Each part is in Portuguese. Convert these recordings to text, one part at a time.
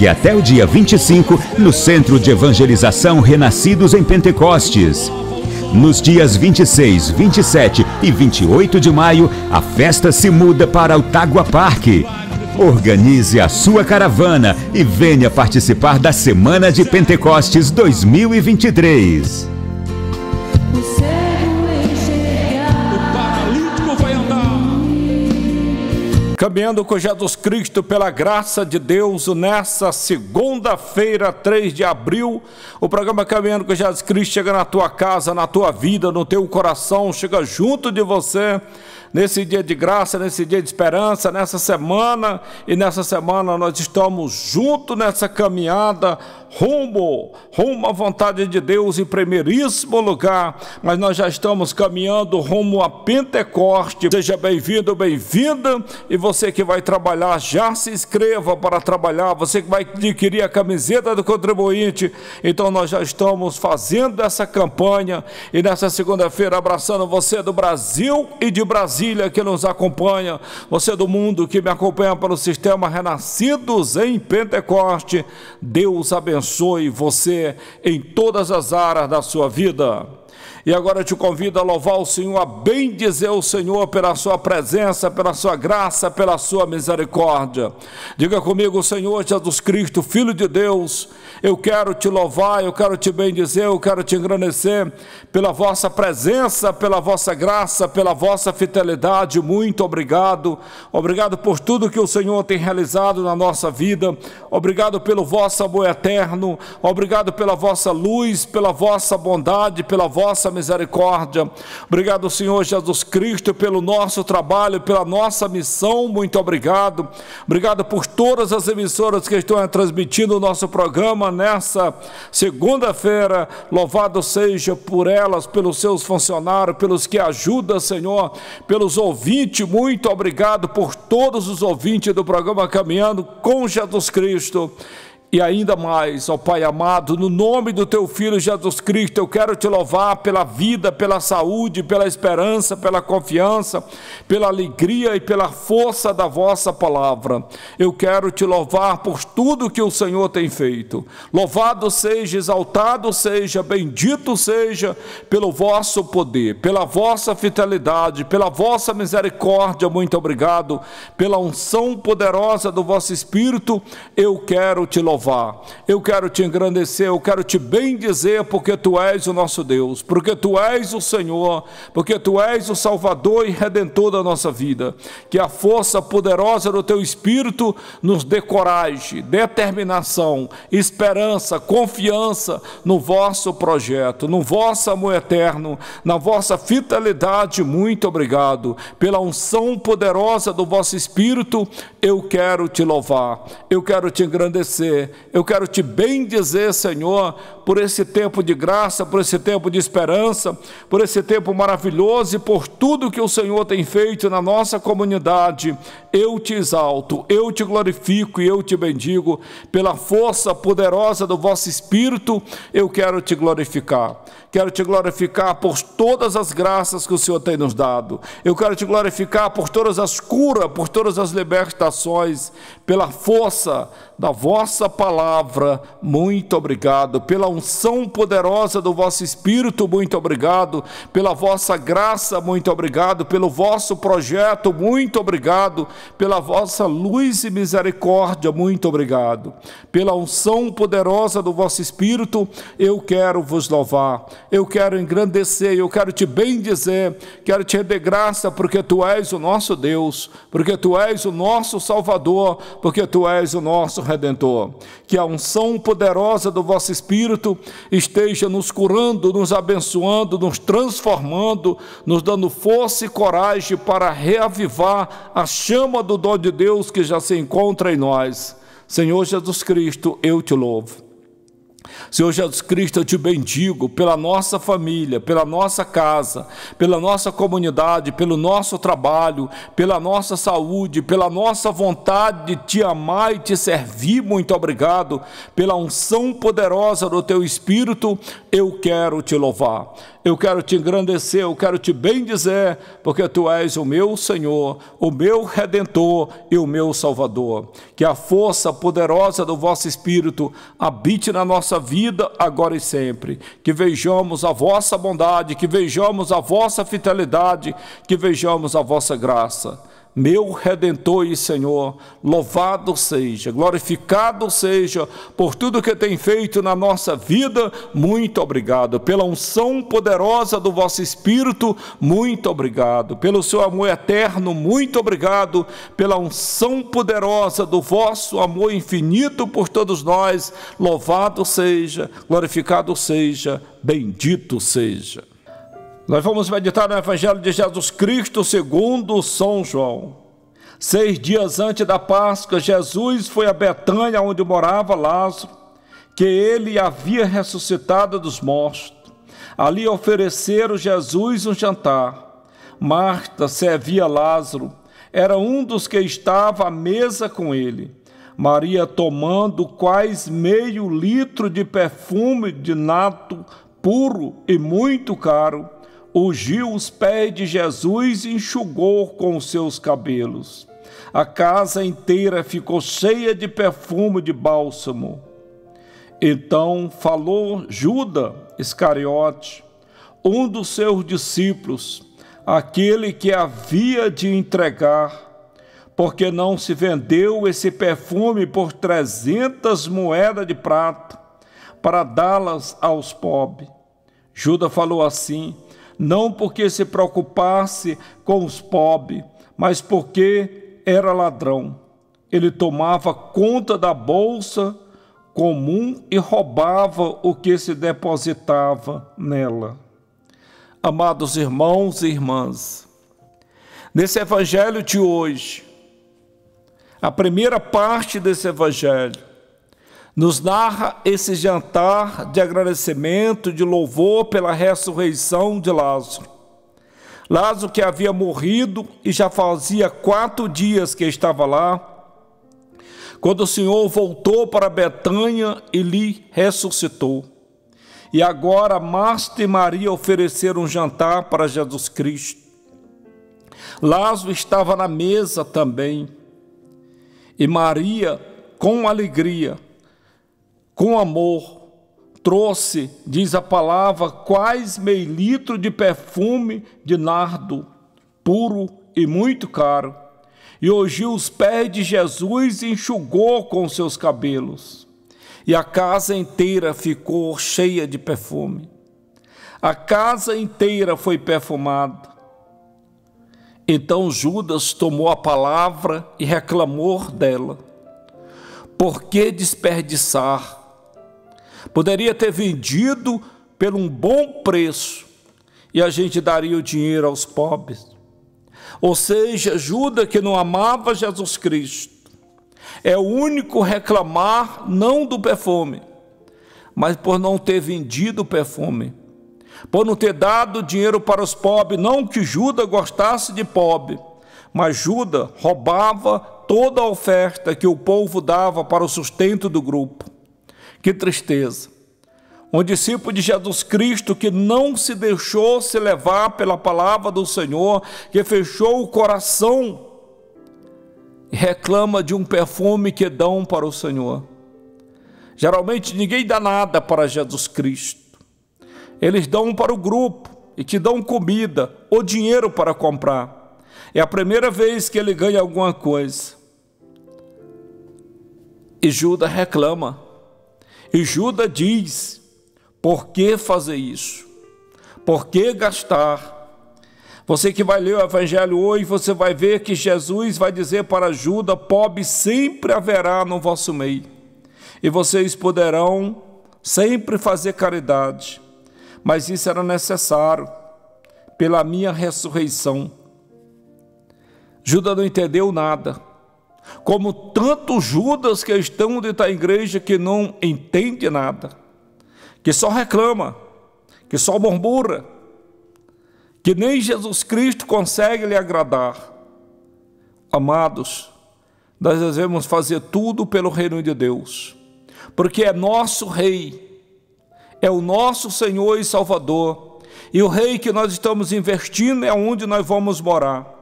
e até o dia 25 no Centro de Evangelização Renascidos em Pentecostes. Nos dias 26, 27 e 28 de maio, a festa se muda para o Tagua Parque. Organize a sua caravana e venha participar da Semana de Pentecostes 2023. Caminhando com Jesus Cristo pela graça de Deus, nessa segunda-feira, 3 de abril, o programa Caminhando com Jesus Cristo chega na tua casa, na tua vida, no teu coração, chega junto de você nesse dia de graça, nesse dia de esperança, nessa semana e nessa semana nós estamos juntos nessa caminhada rumo, rumo à vontade de Deus em primeiríssimo lugar, mas nós já estamos caminhando rumo a Pentecoste. Seja bem-vindo, bem-vinda, e você que vai trabalhar, já se inscreva para trabalhar, você que vai adquirir a camiseta do contribuinte. Então nós já estamos fazendo essa campanha e nessa segunda-feira abraçando você do Brasil e de Brasil Brasília que nos acompanha, você do mundo que me acompanha pelo sistema Renascidos em Pentecoste. Deus abençoe você em todas as áreas da sua vida. E agora eu te convido a louvar o Senhor, a bendizer o Senhor pela sua presença, pela sua graça, pela sua misericórdia. Diga comigo, Senhor Jesus Cristo, Filho de Deus, eu quero te louvar, eu quero te bendizer, eu quero te engrandecer pela vossa presença, pela vossa graça, pela vossa fidelidade. Muito obrigado. Obrigado por tudo que o Senhor tem realizado na nossa vida. Obrigado pelo vosso amor eterno. Obrigado pela vossa luz, pela vossa bondade, pela vossa misericórdia. Obrigado, Senhor Jesus Cristo, pelo nosso trabalho, pela nossa missão. Muito obrigado. Obrigado por todas as emissoras que estão transmitindo o nosso programa nessa segunda-feira. Louvado seja por elas, pelos seus funcionários, pelos que ajudam, Senhor, pelos ouvintes. Muito obrigado por todos os ouvintes do programa Caminhando com Jesus Cristo. E ainda mais, ó Pai amado, no nome do teu filho Jesus Cristo, eu quero te louvar pela vida, pela saúde, pela esperança, pela confiança, pela alegria e pela força da vossa palavra. Eu quero te louvar por tudo que o Senhor tem feito. Louvado seja, exaltado seja, bendito seja pelo vosso poder, pela vossa fidelidade, pela vossa misericórdia. Muito obrigado pela unção poderosa do vosso espírito. Eu quero te louvar eu quero te engrandecer, eu quero te bem dizer porque tu és o nosso Deus, porque tu és o Senhor, porque tu és o Salvador e Redentor da nossa vida. Que a força poderosa do teu Espírito nos dê coragem, determinação, esperança, confiança no vosso projeto, no vosso amor eterno, na vossa fidelidade. Muito obrigado pela unção poderosa do vosso Espírito. Eu quero te louvar, eu quero te engrandecer, eu quero te bem dizer, Senhor, por esse tempo de graça, por esse tempo de esperança, por esse tempo maravilhoso e por tudo que o Senhor tem feito na nossa comunidade, eu te exalto, eu te glorifico e eu te bendigo, pela força poderosa do vosso Espírito, eu quero te glorificar. Quero te glorificar por todas as graças que o Senhor tem nos dado. Eu quero te glorificar por todas as curas, por todas as libertações, pela força da vossa palavra. Muito obrigado. Pela unção poderosa do vosso Espírito, muito obrigado. Pela vossa graça, muito obrigado. Pelo vosso projeto, muito obrigado pela vossa luz e misericórdia, muito obrigado. Pela unção poderosa do vosso Espírito, eu quero vos louvar, eu quero engrandecer, eu quero te bendizer, quero te render graça, porque tu és o nosso Deus, porque tu és o nosso Salvador, porque tu és o nosso Redentor. Que a unção poderosa do vosso Espírito esteja nos curando, nos abençoando, nos transformando, nos dando força e coragem para reavivar a chama chama do dom de Deus que já se encontra em nós. Senhor Jesus Cristo, eu te louvo. Senhor Jesus Cristo, eu te bendigo pela nossa família, pela nossa casa, pela nossa comunidade, pelo nosso trabalho, pela nossa saúde, pela nossa vontade de te amar e te servir. Muito obrigado pela unção poderosa do teu Espírito. Eu quero te louvar, eu quero te engrandecer, eu quero te bendizer, porque tu és o meu Senhor, o meu Redentor e o meu Salvador. Que a força poderosa do vosso Espírito habite na nossa nossa vida agora e sempre. Que vejamos a vossa bondade, que vejamos a vossa fidelidade, que vejamos a vossa graça meu redentor e Senhor, louvado seja, glorificado seja por tudo que tem feito na nossa vida. Muito obrigado pela unção poderosa do vosso espírito. Muito obrigado pelo seu amor eterno. Muito obrigado pela unção poderosa do vosso amor infinito por todos nós. Louvado seja, glorificado seja, bendito seja. Nós vamos meditar no Evangelho de Jesus Cristo segundo São João. Seis dias antes da Páscoa, Jesus foi a Betânia, onde morava Lázaro, que ele havia ressuscitado dos mortos. Ali ofereceram Jesus um jantar. Marta servia Lázaro, era um dos que estava à mesa com ele. Maria, tomando quase meio litro de perfume de nato puro e muito caro, ungiu os pés de Jesus e enxugou com os seus cabelos. A casa inteira ficou cheia de perfume de bálsamo. Então falou Judas Iscariote, um dos seus discípulos, aquele que havia de entregar, porque não se vendeu esse perfume por trezentas moedas de prata para dá-las aos pobres. Judas falou assim: não porque se preocupasse com os pobres, mas porque era ladrão. Ele tomava conta da bolsa comum e roubava o que se depositava nela. Amados irmãos e irmãs, nesse evangelho de hoje, a primeira parte desse evangelho, nos narra esse jantar de agradecimento, de louvor pela ressurreição de Lázaro. Lázaro que havia morrido e já fazia quatro dias que estava lá, quando o Senhor voltou para Betânia e lhe ressuscitou. E agora Marta e Maria ofereceram um jantar para Jesus Cristo. Lázaro estava na mesa também. E Maria, com alegria, com amor, trouxe, diz a palavra, quase meio litro de perfume de nardo, puro e muito caro, e ungiu os pés de Jesus e enxugou com seus cabelos. E a casa inteira ficou cheia de perfume. A casa inteira foi perfumada. Então Judas tomou a palavra e reclamou dela. Por que desperdiçar Poderia ter vendido por um bom preço e a gente daria o dinheiro aos pobres. Ou seja, Judas, que não amava Jesus Cristo, é o único reclamar não do perfume, mas por não ter vendido o perfume, por não ter dado dinheiro para os pobres, não que Judas gostasse de pobre, mas Judas roubava toda a oferta que o povo dava para o sustento do grupo. Que tristeza! Um discípulo de Jesus Cristo que não se deixou se levar pela palavra do Senhor, que fechou o coração e reclama de um perfume que dão para o Senhor. Geralmente ninguém dá nada para Jesus Cristo. Eles dão para o grupo e te dão comida ou dinheiro para comprar. É a primeira vez que ele ganha alguma coisa. E Judas reclama. E Judas diz: por que fazer isso? Por que gastar? Você que vai ler o Evangelho hoje, você vai ver que Jesus vai dizer para Judas: pobre sempre haverá no vosso meio, e vocês poderão sempre fazer caridade, mas isso era necessário pela minha ressurreição. Judas não entendeu nada como tantos Judas que é estão dentro da igreja que não entende nada, que só reclama, que só murmura, que nem Jesus Cristo consegue lhe agradar. Amados, nós devemos fazer tudo pelo reino de Deus, porque é nosso Rei, é o nosso Senhor e Salvador, e o Rei que nós estamos investindo é onde nós vamos morar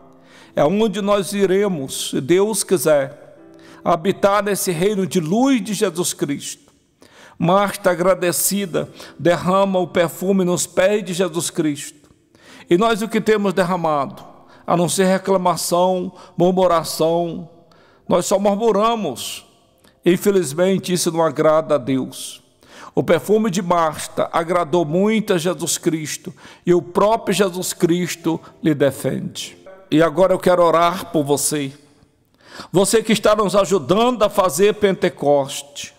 é onde nós iremos, se Deus quiser, habitar nesse reino de luz de Jesus Cristo. Marta, agradecida, derrama o perfume nos pés de Jesus Cristo. E nós o que temos derramado, a não ser reclamação, murmuração, nós só murmuramos. Infelizmente, isso não agrada a Deus. O perfume de Marta agradou muito a Jesus Cristo e o próprio Jesus Cristo lhe defende e agora eu quero orar por você. Você que está nos ajudando a fazer Pentecoste.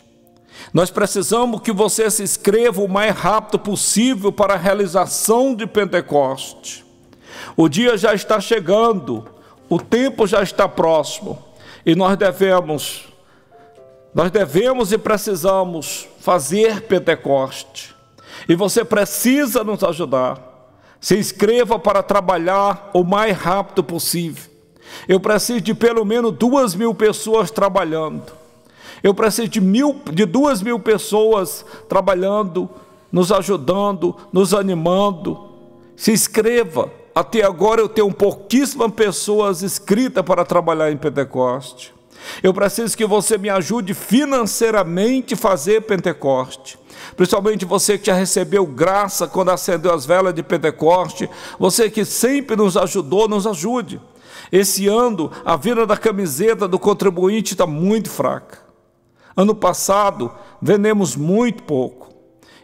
Nós precisamos que você se inscreva o mais rápido possível para a realização de Pentecoste. O dia já está chegando, o tempo já está próximo e nós devemos nós devemos e precisamos fazer Pentecoste. E você precisa nos ajudar. Se inscreva para trabalhar o mais rápido possível. Eu preciso de pelo menos duas mil pessoas trabalhando. Eu preciso de, mil, de duas mil pessoas trabalhando, nos ajudando, nos animando. Se inscreva. Até agora eu tenho pouquíssimas pessoas inscritas para trabalhar em Pentecoste. Eu preciso que você me ajude financeiramente a fazer Pentecoste. Principalmente você que já recebeu graça quando acendeu as velas de Pentecoste, você que sempre nos ajudou, nos ajude. Esse ano, a venda da camiseta do contribuinte está muito fraca. Ano passado, vendemos muito pouco.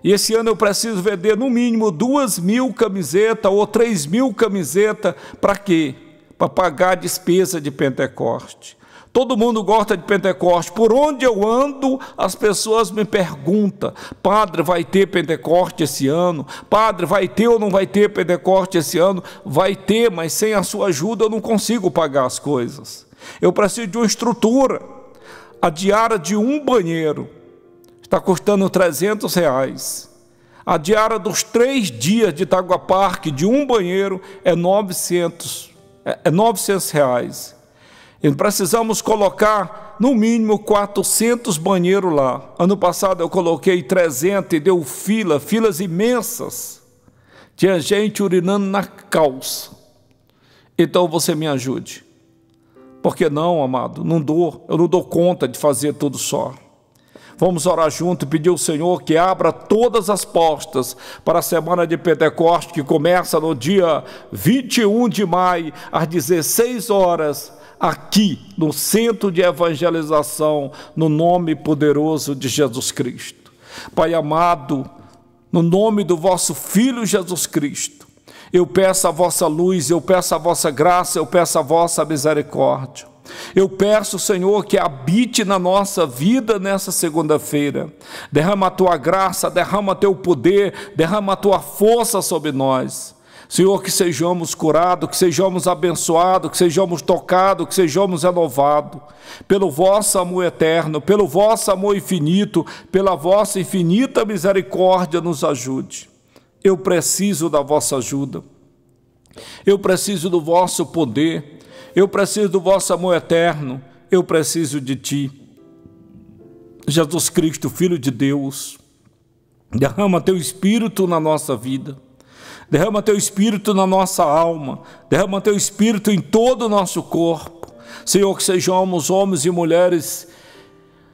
E esse ano eu preciso vender no mínimo duas mil camisetas ou três mil camisetas para quê? Para pagar a despesa de Pentecoste Todo mundo gosta de Pentecoste. Por onde eu ando, as pessoas me perguntam: Padre, vai ter Pentecoste esse ano? Padre, vai ter ou não vai ter Pentecoste esse ano? Vai ter, mas sem a sua ajuda eu não consigo pagar as coisas. Eu preciso de uma estrutura. A diária de um banheiro está custando 300 reais. A diária dos três dias de Park de um banheiro é 900, é 900 é reais. E precisamos colocar no mínimo 400 banheiros lá. Ano passado eu coloquei 300 e deu fila, filas imensas. Tinha gente urinando na calça. Então você me ajude. Porque não, amado, não dou, eu não dou conta de fazer tudo só. Vamos orar junto e pedir ao Senhor que abra todas as portas para a semana de Pentecoste que começa no dia 21 de maio às 16 horas aqui no centro de evangelização, no nome poderoso de Jesus Cristo. Pai amado, no nome do vosso Filho Jesus Cristo, eu peço a vossa luz, eu peço a vossa graça, eu peço a vossa misericórdia. Eu peço, Senhor, que habite na nossa vida nessa segunda-feira. Derrama a tua graça, derrama teu poder, derrama a tua força sobre nós. Senhor, que sejamos curados, que sejamos abençoados, que sejamos tocados, que sejamos renovados pelo vosso amor eterno, pelo vosso amor infinito, pela vossa infinita misericórdia, nos ajude. Eu preciso da vossa ajuda, eu preciso do vosso poder, eu preciso do vosso amor eterno, eu preciso de Ti. Jesus Cristo, Filho de Deus, derrama Teu Espírito na nossa vida Derrama teu espírito na nossa alma, derrama teu espírito em todo o nosso corpo. Senhor, que sejamos homens e mulheres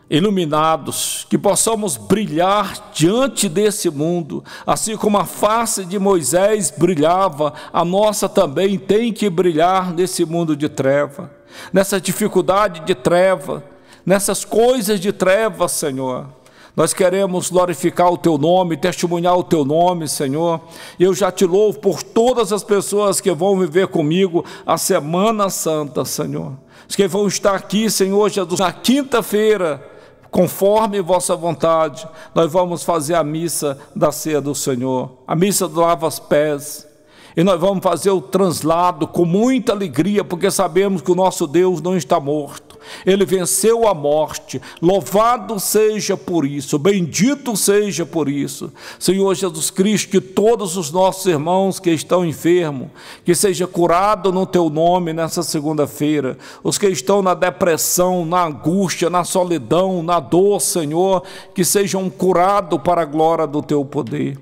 iluminados, que possamos brilhar diante desse mundo, assim como a face de Moisés brilhava, a nossa também tem que brilhar nesse mundo de treva, nessa dificuldade de treva, nessas coisas de treva, Senhor. Nós queremos glorificar o teu nome, testemunhar o teu nome, Senhor. Eu já te louvo por todas as pessoas que vão viver comigo a Semana Santa, Senhor. Os que vão estar aqui, Senhor Jesus, na quinta-feira, conforme vossa vontade, nós vamos fazer a missa da ceia do Senhor, a missa do lava-pés. E nós vamos fazer o translado com muita alegria, porque sabemos que o nosso Deus não está morto ele venceu a morte. Louvado seja por isso, bendito seja por isso. Senhor Jesus Cristo, que todos os nossos irmãos que estão enfermos, que seja curado no teu nome nessa segunda-feira. Os que estão na depressão, na angústia, na solidão, na dor, Senhor, que sejam curados para a glória do teu poder.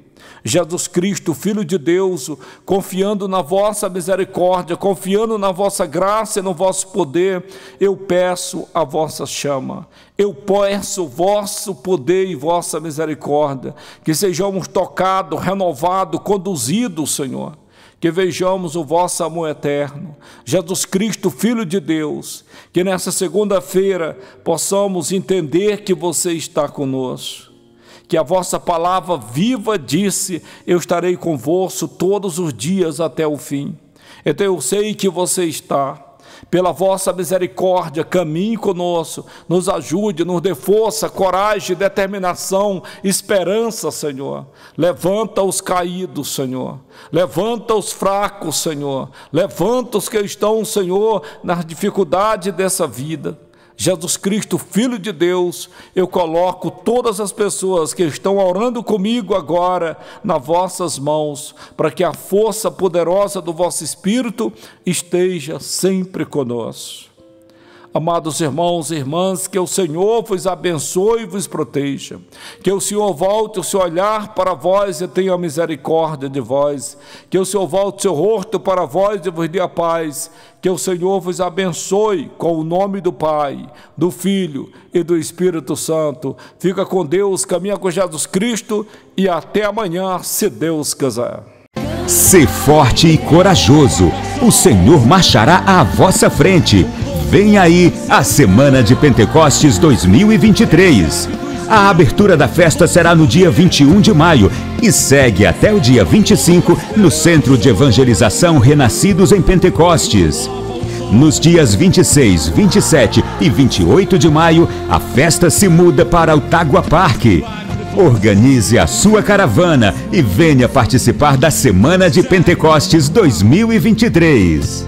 Jesus Cristo, Filho de Deus, confiando na vossa misericórdia, confiando na vossa graça e no vosso poder, eu peço a vossa chama, eu peço vosso poder e vossa misericórdia, que sejamos tocados, renovados, conduzidos, Senhor que vejamos o vosso amor eterno. Jesus Cristo, Filho de Deus, que nessa segunda-feira possamos entender que você está conosco que a vossa palavra viva disse: Eu estarei convosco todos os dias até o fim. Então eu sei que você está. Pela vossa misericórdia, caminhe conosco, nos ajude, nos dê força, coragem, determinação, esperança, Senhor. Levanta os caídos, Senhor. Levanta os fracos, Senhor. Levanta os que estão, Senhor, nas dificuldades dessa vida. Jesus Cristo, Filho de Deus, eu coloco todas as pessoas que estão orando comigo agora nas vossas mãos, para que a força poderosa do vosso Espírito esteja sempre conosco. Amados irmãos e irmãs, que o Senhor vos abençoe e vos proteja, que o Senhor volte o seu olhar para vós e tenha misericórdia de vós, que o Senhor volte o seu rosto para vós e vos dê a paz, que o Senhor vos abençoe com o nome do Pai, do Filho e do Espírito Santo. Fica com Deus, caminha com Jesus Cristo e até amanhã, se Deus quiser. Ser forte e corajoso, o Senhor marchará à vossa frente Vem aí a Semana de Pentecostes 2023. A abertura da festa será no dia 21 de maio e segue até o dia 25 no Centro de Evangelização Renascidos em Pentecostes. Nos dias 26, 27 e 28 de maio, a festa se muda para o Tagua Parque. Organize a sua caravana e venha participar da Semana de Pentecostes 2023.